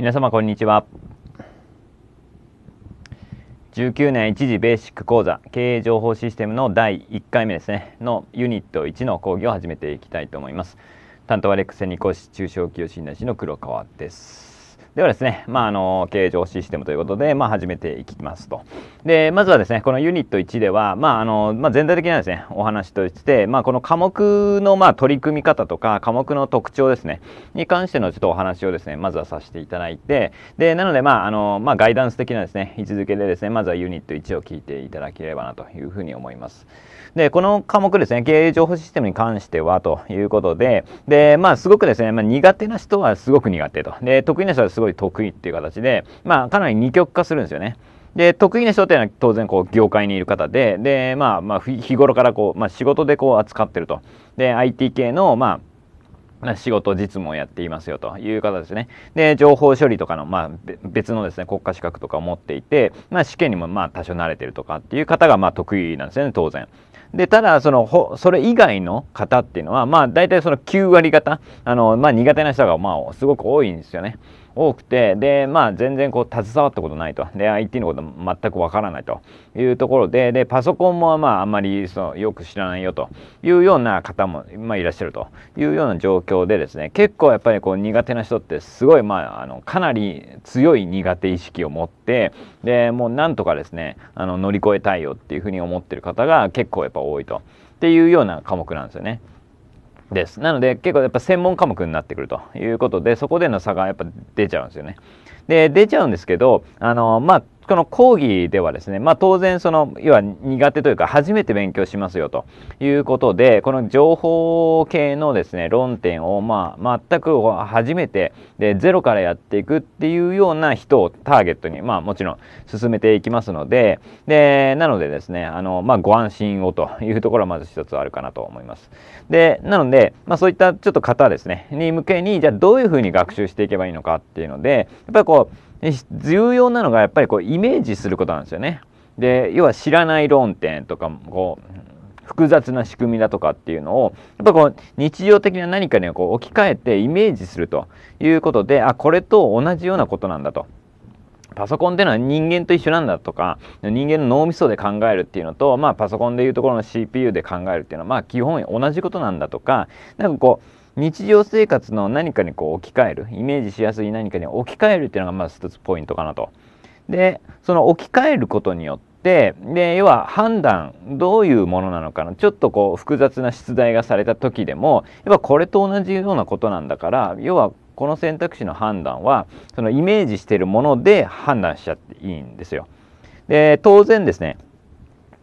皆様こんにちは19年一時ベーシック講座経営情報システムの第1回目ですねのユニット1の講義を始めていきたいと思います担当はレックスニコ氏中小企業診断士の黒川ですではですね、まあ、あの形状システムということで、まあ、始めていきますと。でまずはですねこのユニット1では、まああのまあ、全体的なですねお話として、まあ、この科目のまあ取り組み方とか科目の特徴ですねに関してのちょっとお話をですねまずはさせていただいてでなので、まああのまあ、ガイダンス的なですね位置づけでですねまずはユニット1を聞いていただければなというふうに思います。でこの科目ですね経営情報システムに関してはということでで、まあ、すごくですね、まあ、苦手な人はすごく苦手とで得意な人はすすごい得意っていう形で、まあ、かなり二極化するんですよね。で得意な人っていうのは当然こう業界にいる方でで、まあ、まあ日頃からこう、まあ、仕事でこう扱ってるとで IT 系の、まあ、仕事実務をやっていますよという方ですね。で、情報処理とかの、まあ、別のですね、国家資格とかを持っていて、まあ、試験にも、まあ、多少慣れてるとかっていう方が、まあ、得意なんですよね、当然。で、ただ、その、それ以外の方っていうのは、まあ、大体その9割方、あの、まあ、苦手な人が、まあ、すごく多いんですよね。多くてでまあ全然こう携わったことないとで IT のこと全くわからないというところででパソコンもまああんまりそのよく知らないよというような方も、まあ、いらっしゃるというような状況でですね結構やっぱりこう苦手な人ってすごいまああのかなり強い苦手意識を持ってでもうなんとかですねあの乗り越えたいよっていうふうに思ってる方が結構やっぱ多いとっていうような科目なんですよね。です。なので結構やっぱ専門科目になってくるということでそこでの差がやっぱ出ちゃうんですよね。で出ちゃうんですけどあのまあこの講義ではですね、まあ、当然その要は苦手というか初めて勉強しますよということでこの情報系のですね論点をまあ全く初めてでゼロからやっていくっていうような人をターゲットにまあもちろん進めていきますのででなのでですねあの、まあ、ご安心をというところはまず一つあるかなと思います。でなので、まあ、そういったちょっと方ですねに向けにじゃあどういうふうに学習していけばいいのかっていうのでやっぱりこう重要なのがやっぱりこうイメージすることなんですよね。で要は知らない論点とかもこう複雑な仕組みだとかっていうのをやっぱこう日常的な何かにこう置き換えてイメージするということであこれと同じようなことなんだと。パソコンっていうのは人間と一緒なんだとか人間の脳みそで考えるっていうのと、まあ、パソコンでいうところの CPU で考えるっていうのはまあ基本同じことなんだとか何かこう日常生活の何かにこう置き換えるイメージしやすい何かに置き換えるっていうのがまず一つポイントかなと。でその置き換えることによってで要は判断どういうものなのかなちょっとこう複雑な出題がされた時でも要はこれと同じようなことなんだから要はこの選択肢の判断はそのイメージしてるもので判断しちゃっていいんですよ。で当然ですね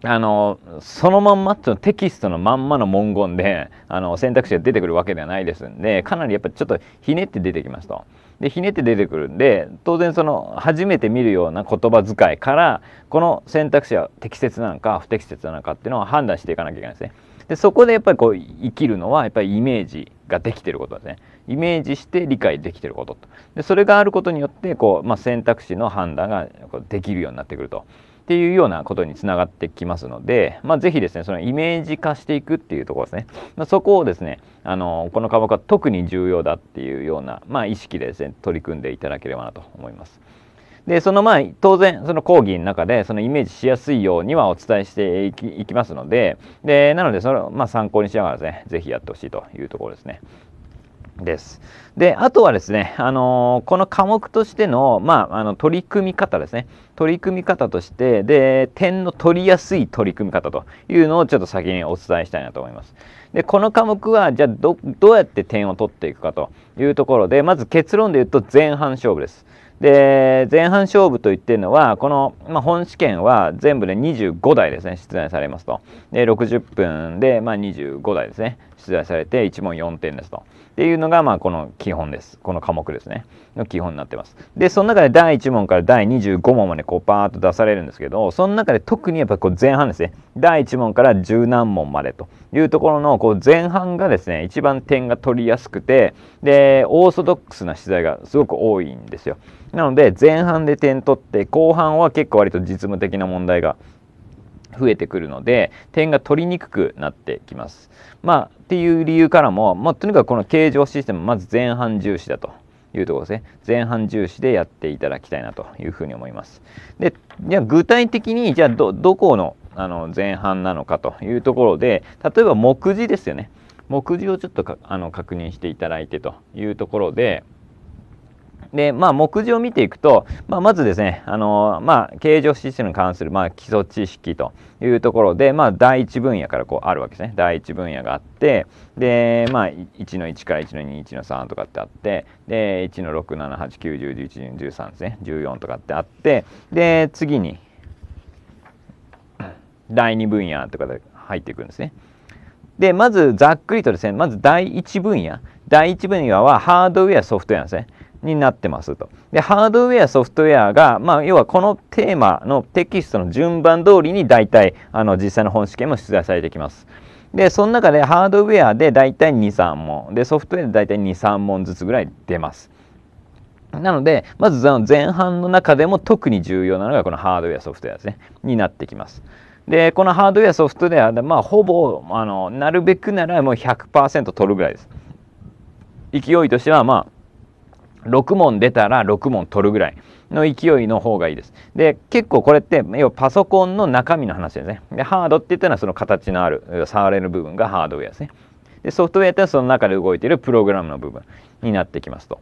あのそのまんまっていうのテキストのまんまの文言で あの選択肢が出てくるわけではないですんでかなりやっぱちょっとひねって出てきますと。でひねって出てくるんで当然その初めて見るような言葉遣いからこの選択肢は適切なのか不適切なのかっていうのを判断していかなきゃいけないですね。でそこでやっぱりこう生きるのはやっぱりイメージができてることですねイメージして理解できてることでそれがあることによってこう、まあ、選択肢の判断ができるようになってくるとっていうようなことにつながってきますので、まあ、ぜひですねそのイメージ化していくっていうところですね、まあ、そこをですねあのこの科目は特に重要だっていうような、まあ、意識でですね取り組んでいただければなと思います。でそのまあ当然その講義の中でそのイメージしやすいようにはお伝えしていきますのででなのでそれをま参考にしながらですね是非やってほしいというところですね。です。で、あとはですね、あのー、この科目としての、まあ、あの、取り組み方ですね。取り組み方として、で、点の取りやすい取り組み方というのをちょっと先にお伝えしたいなと思います。で、この科目は、じゃあど、どうやって点を取っていくかというところで、まず結論で言うと前半勝負です。で、前半勝負と言ってるのは、この、まあ、本試験は全部で25台ですね、出題されますと。で、60分で、まあ、25台ですね、出題されて1問4点ですと。っていうのが、まあ、この基本です。この科目ですね。の基本になってます。で、その中で第1問から第25問までこうパーッと出されるんですけど、その中で特にやっぱこう前半ですね。第1問から十何問までというところのこう前半がですね、一番点が取りやすくて、で、オーソドックスな取材がすごく多いんですよ。なので、前半で点取って、後半は結構割と実務的な問題が増えてくるので点が取りにくくなってきます。まあ、っていう理由からも、まあ、とにかくこの形状システムまず前半重視だというところですね前半重視でやっていただきたいなというふうに思います。でじゃあ具体的にじゃあどこのあの前半なのかというところで例えば目次ですよね目次をちょっとあの確認していただいてというところで。で、まあ、目次を見ていくと、まあ、まずですね、あのまあ、経営システムに関する、まあ、基礎知識というところで、まあ、第1分野からこうあるわけですね。第1分野があって、で、まあ、1の1から1の2、1の3とかってあって、で、1の6、7、8、9、10、11、13ですね、14とかってあって、で、次に、第2分野とかで入っていくんですね。で、まずざっくりとですね、まず第1分野。第1分野はハードウェア、ソフトウェアですね。になってますと。で、ハードウェア、ソフトウェアが、まあ、要はこのテーマのテキストの順番通りに大体、あの、実際の本試験も出題されてきます。で、その中でハードウェアで大体2、3問。で、ソフトウェアで大体2、3問ずつぐらい出ます。なので、まず前半の中でも特に重要なのがこのハードウェア、ソフトウェアですね。になってきます。で、このハードウェア、ソフトウェアで、まあ、ほぼ、あの、なるべくならもう100%取るぐらいです。勢いとしては、まあ、6問出たら6問取るぐらいの勢いの方がいいです。で結構これって要はパソコンの中身の話ですね。でハードって言ったのはその形のある触れる部分がハードウェアですね。でソフトウェアってのはその中で動いているプログラムの部分になってきますと。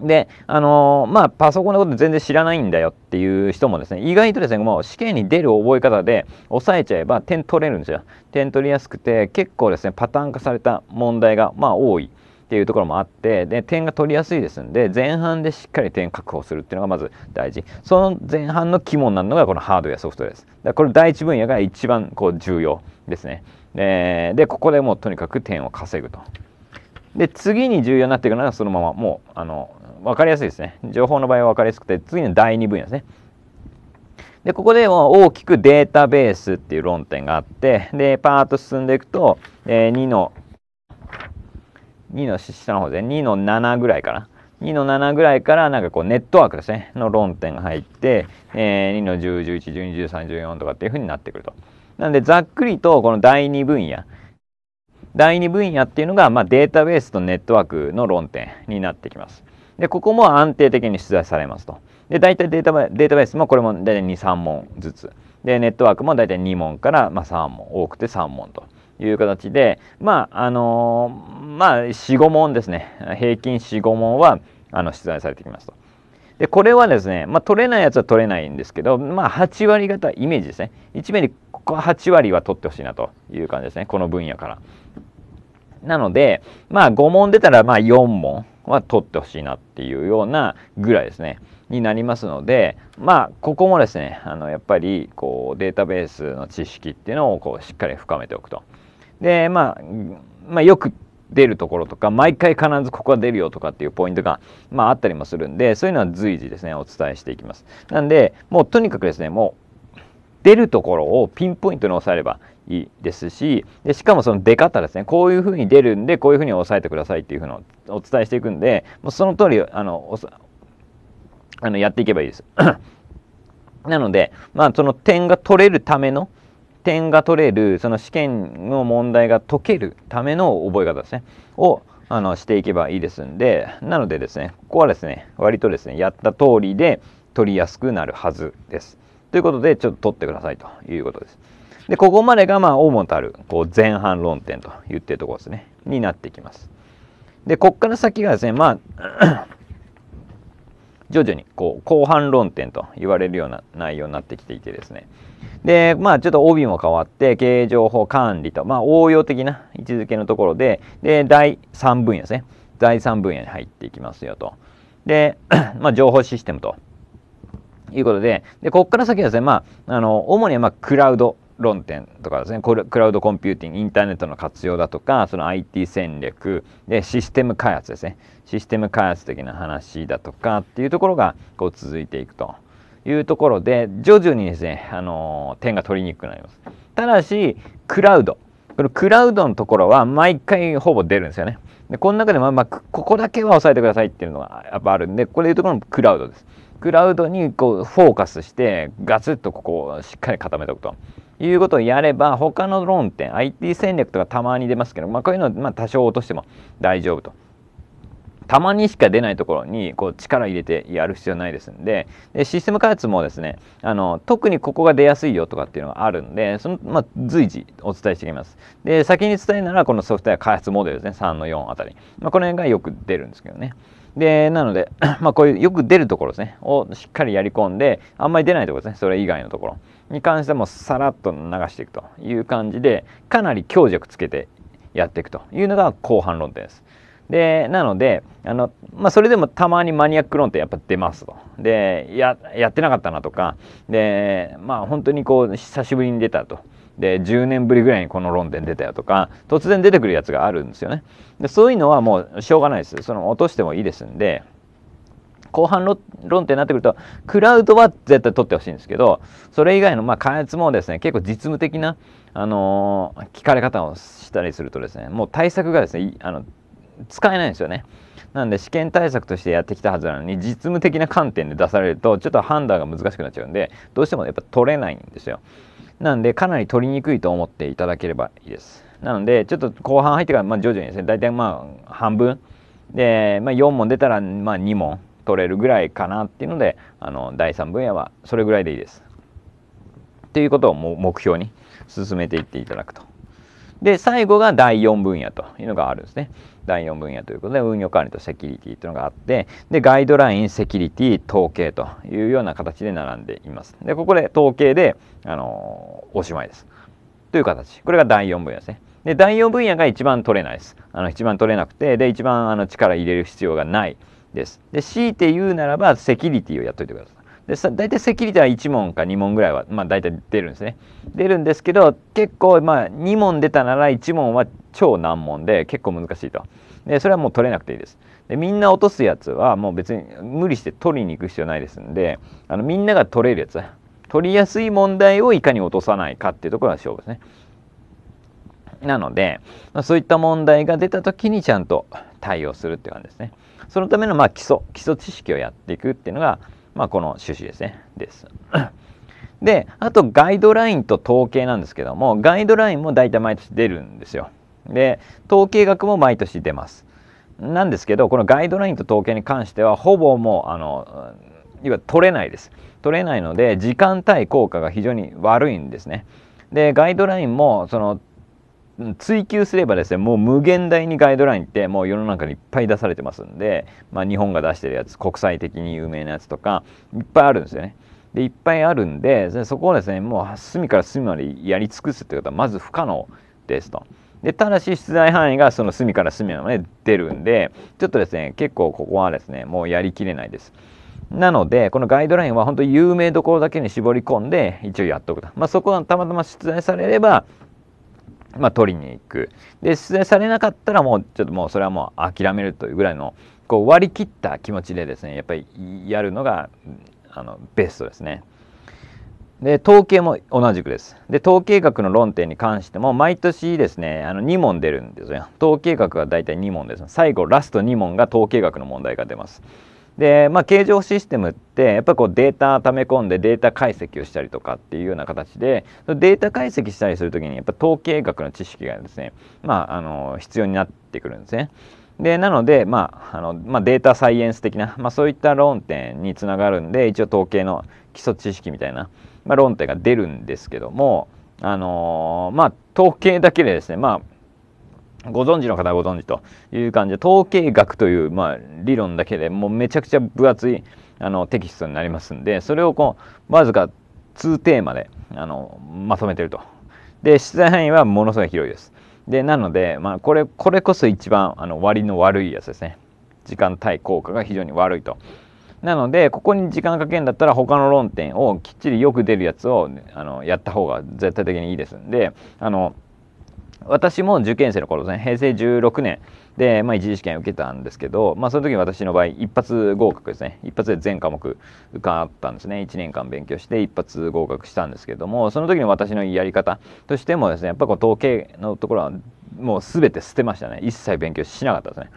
であのー、まあパソコンのこと全然知らないんだよっていう人もですね意外とですねもう試験に出る覚え方で抑えちゃえば点取れるんですよ点取りやすくて結構ですねパターン化された問題がまあ多いっていうところもあってで点が取りやすいですんで前半でしっかり点確保するっていうのがまず大事その前半の肝になるのがこのハードウェアソフトですだこれ第一分野が一番こう重要ですねででここでもうとにかく点を稼ぐとで次に重要になっていくのはそのままもうあの分かりやすいですね情報の場合は分かりやすくて次の第2分野ですねでここでも大きくデータベースっていう論点があってでパーッと進んでいくと、えー、2の2の下の方で2の7ぐらいかな2の7ぐらいからなんかこうネットワークですねの論点が入って、えー、2の1011121314とかっていうふうになってくると。なんでざっくりとこの第2分野第2分野っていうのが、まあ、データベースとネットワークの論点になってきます。でここも安定的に出題されますと。で大体データデータベースもこれも大体23問ずつでネットワークも大体2問から、まあ、3問多くて3問と。いう形で、まあ、あのー、まあ、4、5問ですね。平均4、5問は、あの、出題されてきますと。で、これはですね、まあ、取れないやつは取れないんですけど、まあ、8割方、イメージですね。1名にここ8割は取ってほしいなという感じですね。この分野から。なので、まあ、5問出たら、まあ、4問は取ってほしいなっていうようなぐらいですね。になりますのでまあここもですねあのやっぱりこうデータベースの知識っていうのをこうしっかり深めておくと。で、まあ、まあ、よく出るところとか毎回必ずここは出るよとかっていうポイントが、まあ、あったりもするんでそういうのは随時ですねお伝えしていきます。なんでもうとにかくですねもう出るところをピンポイントに押さえればいいですしでしかもその出方ですねこういうふうに出るんでこういうふうに押さえてくださいっていうふうのをお伝えしていくんでもうその通りあのあのやっていけばいいです。なので、まあ、その点が取れるための点が取れるその試験の問題が解けるための覚え方ですねをあのしていけばいいですんでなのでですねここはですね割とですねやった通りで取りやすくなるはずです。ということでちょっと取ってくださいということです。でここまでがまあ主もたるこう前半論点と言ってるところですねになってきます。でこっから先がですねまあ徐々にこう後半論点と言われるような内容になってきていてですねでまあちょっと帯も変わって経営情報管理と、まあ、応用的な位置づけのところでで第3分野ですね第3分野に入っていきますよとで、まあ、情報システムということででここから先はですね、まあ、あの主にまあクラウド論点とかですねクラウドコンピューティングインターネットの活用だとかその IT 戦略でシステム開発ですねシステム開発的な話だとかっていうところがこう続いていくというところで徐々にですね、あの点が取りにくくなります。ただしクラウドこのクラウドのところは毎回ほぼ出るんですよね。でこの中でも、まあ、ここだけは押さえてくださいっていうのがやっぱあるんでこれでいうところもクラウドです。クラウドにこうフォーカスしてガツッとここをしっかり固めておくと。いうことをやれば他の論点 IT 戦略とかたまに出ますけど、まあ、こういうのをま多少落としても大丈夫とたまにしか出ないところにこう力入れてやる必要ないですんででシステム開発もですねあの特にここが出やすいよとかっていうのがあるんでその、まあ、随時お伝えしていきますで先に伝えるならこのソフトウェア開発モデルですね3の4あたり、まあ、この辺がよく出るんですけどねでなので、まあ、こういうよく出るところですねをしっかりやり込んであんまり出ないところですねそれ以外のところに関してもさらっと流していくという感じでかなり強弱つけてやっていくというのが後半論点です。でなのであの、まあ、それでもたまにマニアック論ってやっぱ出ますと。でややってなかったなとかでまあ本当にこう久しぶりに出たと。で10年ぶりぐらいにこの論点出たよとか突然出てくるやつがあるんですよね。でそういうのはもうしょうがないですその落としてもいいですんで後半論点になってくるとクラウドは絶対取ってほしいんですけどそれ以外のまあ開発もですね結構実務的な、あのー、聞かれ方をしたりするとですねもう対策がですねあの使えないんですよね。なんで試験対策としてやってきたはずなのに実務的な観点で出されるとちょっと判断が難しくなっちゃうんでどうしてもやっぱ取れないんですよ。なんでかなり取りにくいと思っていただければいいです。なのでちょっと後半入ってからまあ徐々にですね大体まあ半分で、まあ、4問出たらまあ2問取れるぐらいかなっていうのであの第3分野はそれぐらいでいいです。っていうことを目標に進めていっていただくと。で最後が第4分野というのがあるんですね。第4分野ということで運用管理とセキュリティというのがあってでガイドラインセキュリティ統計というような形で並んでいます。でここで統計で、あのおしまいです。という形これが第4分野ですね。で第4分野が一番取れないです。あの一番取れなくてで一番あの力入れる必要がないです。で強いて言うならばセキュリティをやっといてください。でさ大体セキュリティは1問か2問ぐらいは、まあ、大体出るんですね出るんですけど結構まあ2問出たなら1問は超難問で結構難しいとでそれはもう取れなくていいですでみんな落とすやつはもう別に無理して取りに行く必要ないですんであのみんなが取れるやつ取りやすい問題をいかに落とさないかっていうところが勝負ですねなのでまそういった問題が出た時にちゃんと対応するっていう感じですねそのためのま基礎基礎知識をやっていくっていうのがまあ、この趣旨ですね。です。で、あとガイドラインと統計なんですけども、ガイドラインも大体毎年出るんですよ。で、統計学も毎年出ます。なんですけど、このガイドラインと統計に関しては、ほぼもう、あの、要は取れないです。取れないので、時間対効果が非常に悪いんですね。で、ガイドラインも、その、追求すればですねもう無限大にガイドラインってもう世の中にいっぱい出されてますんで、まあ、日本が出してるやつ国際的に有名なやつとかいっぱいあるんですよね。でいっぱいあるんでそこをですねもう隅から隅までやり尽くすってことはまず不可能ですと。でただし出題範囲がその隅から隅まで出るんでちょっとですね結構ここはですねもうやりきれないです。なのでこのガイドラインは本当有名どころだけに絞り込んで一応やっておくと。まあ、そこはたまたま出題されればまあ、取りに行くで出演されなかったらもうちょっともうそれはもう諦めるというぐらいのこう割り切った気持ちでですねやっぱりやるのがあのベストですね。で統計も同じくです。で統計学の論点に関しても毎年ですねあの2問出るんですよ。統計学は大体2問です。最後ラスト2問が統計学の問題が出ます。で、まあ、形状システムってやっぱりこうデータ貯め込んでデータ解析をしたりとかっていうような形でデータ解析したりする時にやっぱ統計学の知識がですね、まあ、あの必要になってくるんですね。でなので、まああのまあ、データサイエンス的な、まあ、そういった論点につながるんで一応統計の基礎知識みたいな、まあ、論点が出るんですけども、あのー、まあ、統計だけでですね、まあ、ご存知の方はご存知という感じで統計学という、まあ、理論だけでもうめちゃくちゃ分厚いあのテキストになりますんでそれをこうわずか2テーマであのまとめてると。で出題範囲はものすごい広いです。でなので、まあ、これこれこそ一番あの割の悪いやつですね。時間対効果が非常に悪いと。なのでここに時間かけんだったら他の論点をきっちりよく出るやつをあのやった方が絶対的にいいですんであの私も受験生の頃ですね平成16年で、まあ、一次試験受けたんですけど、まあ、その時に私の場合一発合格ですね一発で全科目受かったんですね1年間勉強して一発合格したんですけどもその時の私のやり方としてもですねやっぱこう統計のところはもう全て捨てましたね一切勉強しなかったですね。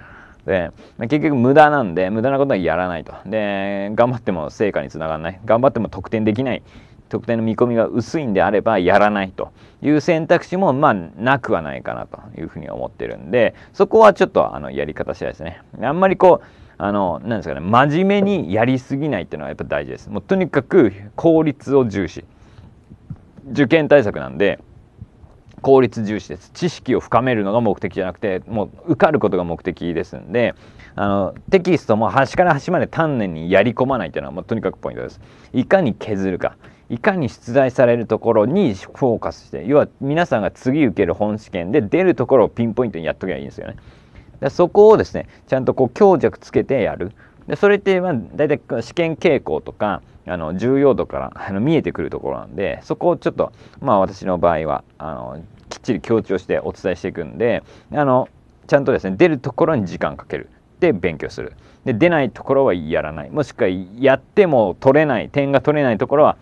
で結局無駄なんで無駄なことはやらないとで頑張っても成果につながらない頑張っても得点できない特定の見込みが薄いんであればやらないという選択肢もまあなくはないかなというふうに思ってるんでそこはちょっとあのやり方次第ですね。あんまりこうあのなんですかね真面目にやりすぎないっていうのはやっぱ大事です。もうとにかく効率を重視受験対策なんで効率重視です知識を深めるのが目的じゃなくてもう受かることが目的ですんであのテキストも端から端まで丹念にやり込まないっていうのはもうとにかくポイントですいかに削るかいかに出題されるところにフォーカスして要は皆さんが次受ける本試験で出るところをピンポイントにやっとけばいいんですよね。でそこをですねちゃんとこう強弱つけてやる。でそれってまあ大体試験傾向とかあの重要度から あの見えてくるところなんでそこをちょっとまあ私の場合はあのきっちり強調してお伝えしていくんであのちゃんとですね出るところに時間かけるで勉強するで出ないところはやらないもしくはやっても取れない点が取れないところは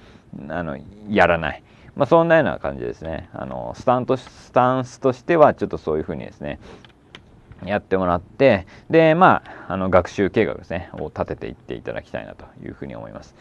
あのやらない、まあ、そんなような感じですねあのスタントスタンスとしてはちょっとそういうふうにですねやってもらってでまああの学習計画ですねを立てていっていただきたいなというふうに思います。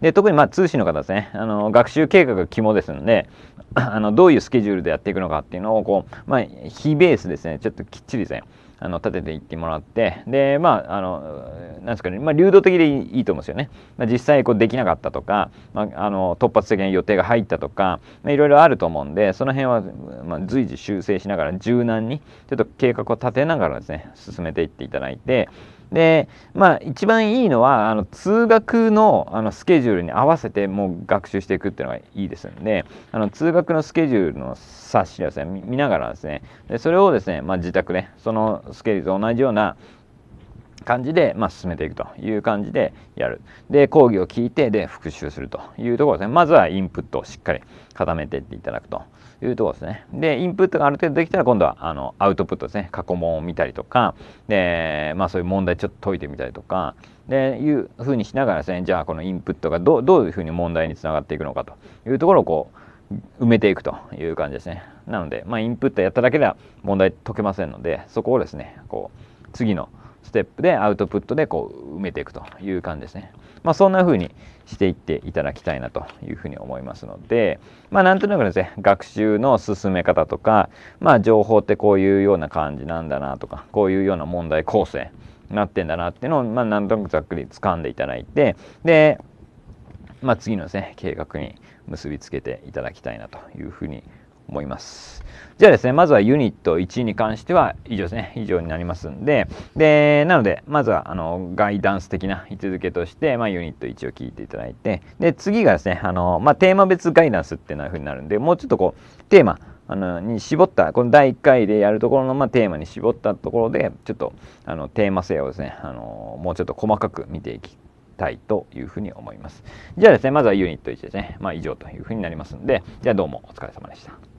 で特にまあ通信の方ですねあの学習計画が肝ですのであのどういうスケジュールでやっていくのかっていうのをこう、まあ、非ベースですねちょっときっちりですねあの立てていってもらってでまああのなんですかね、まあ、流動的でいいと思うんですよね、まあ、実際こうできなかったとか、まあ、あの突発的な予定が入ったとか、まあ、いろいろあると思うんでその辺は、まあ、随時修正しながら柔軟にちょっと計画を立てながらですね進めていっていただいて。でまあ一番いいのはあの通学のあのスケジュールに合わせてもう学習していくっていうのがいいですのであの通学のスケジュールの冊子をですね見ながらですねでそれをですね、まあ、自宅でそのスケジュールと同じような感じで、まあ、進めていくという感じでやる。で、講義を聞いて、で、復習するというところですね。まずはインプットをしっかり固めていっていただくと。いうところですね。で、インプットがある程度できたら今度はあのアウトプットですね、過去問を見たりとか、で、まあそういう問題ちょっと解いてみたりとか、でいうふうにしながらですね、じゃあこのインプットがどういうふうに問題につながっていくのかというところをこう埋めていくという感じですね。なので、まあインプットやっただけでは問題解けませんので、そこをですね、こう次のステップでアウトプットでこう埋めていくという感じですね。まあ、そんな風にしていっていただきたいなというふうに思いますので、まあ、なんとなくですね学習の進め方とか、まあ、情報ってこういうような感じなんだなとかこういうような問題構成になってんだなっていうのを、まあ、なんとなくざっくり掴んでいただいてで、まあ、次のですね計画に結びつけていただきたいなというふうに思います。じゃあですね、まずはユニット1に関しては以上ですね、以上になりますんで、で、なので、まずは、あの、ガイダンス的な位置づけとして、まあ、ユニット1を聞いていただいて、で、次がですね、あの、まあ、テーマ別ガイダンスっていうふうになるんで、もうちょっとこう、テーマ、あのに絞ったこの第1回でやるところの、まあ、テーマに絞ったところでちょっとあのテーマ性をですねあのもうちょっと細かく見ていきたいというふうに思います。じゃあですね、まずはユニット1ですね。まあ以上というふうになりますんで、じゃあどうもお疲れ様でした。